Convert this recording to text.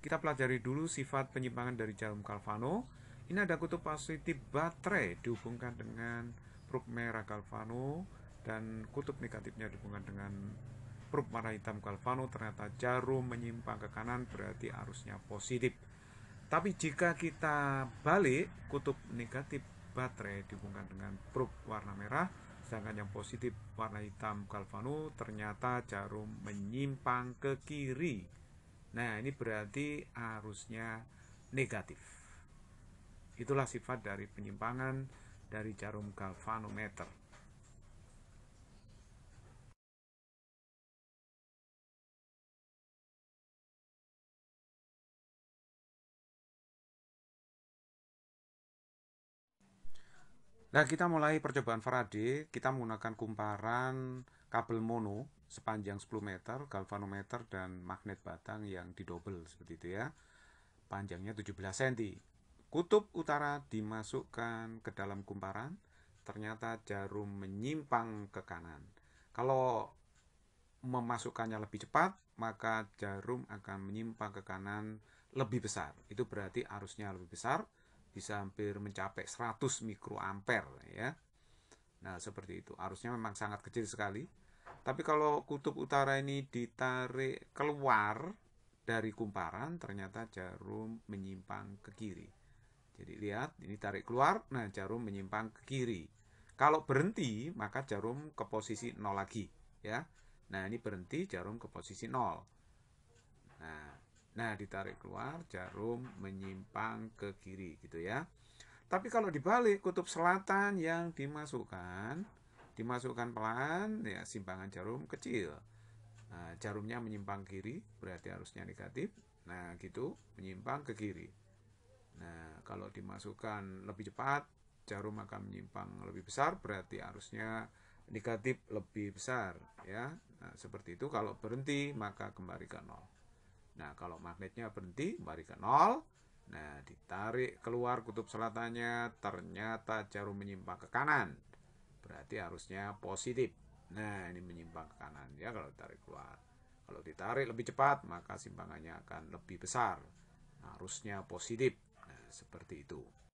Kita pelajari dulu sifat penyimpangan dari jarum Galvano. Ini ada kutub positif baterai dihubungkan dengan probe merah Galvano dan kutub negatifnya dihubungkan dengan probe warna hitam Galvano. Ternyata jarum menyimpang ke kanan berarti arusnya positif. Tapi jika kita balik kutub negatif baterai dihubungkan dengan probe warna merah sedangkan yang positif warna hitam Galvano ternyata jarum menyimpang ke kiri Nah, ini berarti arusnya negatif. Itulah sifat dari penyimpangan dari jarum galvanometer. Nah, kita mulai percobaan Faraday, kita menggunakan kumparan kabel mono sepanjang 10 meter, galvanometer dan magnet batang yang didobel seperti itu ya. Panjangnya 17 cm. Kutub utara dimasukkan ke dalam kumparan, ternyata jarum menyimpang ke kanan. Kalau memasukkannya lebih cepat, maka jarum akan menyimpang ke kanan lebih besar. Itu berarti arusnya lebih besar bisa hampir mencapai 100 mikroampere ya. Nah, seperti itu. Arusnya memang sangat kecil sekali. Tapi kalau kutub utara ini ditarik keluar dari kumparan, ternyata jarum menyimpang ke kiri. Jadi lihat, ini tarik keluar, nah jarum menyimpang ke kiri. Kalau berhenti, maka jarum ke posisi 0 lagi, ya. Nah, ini berhenti jarum ke posisi 0. Nah, Nah, ditarik keluar, jarum menyimpang ke kiri gitu ya. Tapi kalau dibalik kutub selatan yang dimasukkan, dimasukkan pelan, ya simpangan jarum kecil. Nah, jarumnya menyimpang kiri, berarti harusnya negatif. Nah, gitu, menyimpang ke kiri. Nah, kalau dimasukkan lebih cepat, jarum akan menyimpang lebih besar, berarti arusnya negatif lebih besar ya. Nah, seperti itu kalau berhenti maka kembali ke nol. Nah, kalau magnetnya berhenti, mari ke nol. Nah, ditarik keluar kutub selatannya, ternyata jarum menyimpang ke kanan. Berarti arusnya positif. Nah, ini menyimpang ke kanan ya kalau ditarik keluar. Kalau ditarik lebih cepat, maka simpangannya akan lebih besar. Harusnya positif. Nah, seperti itu.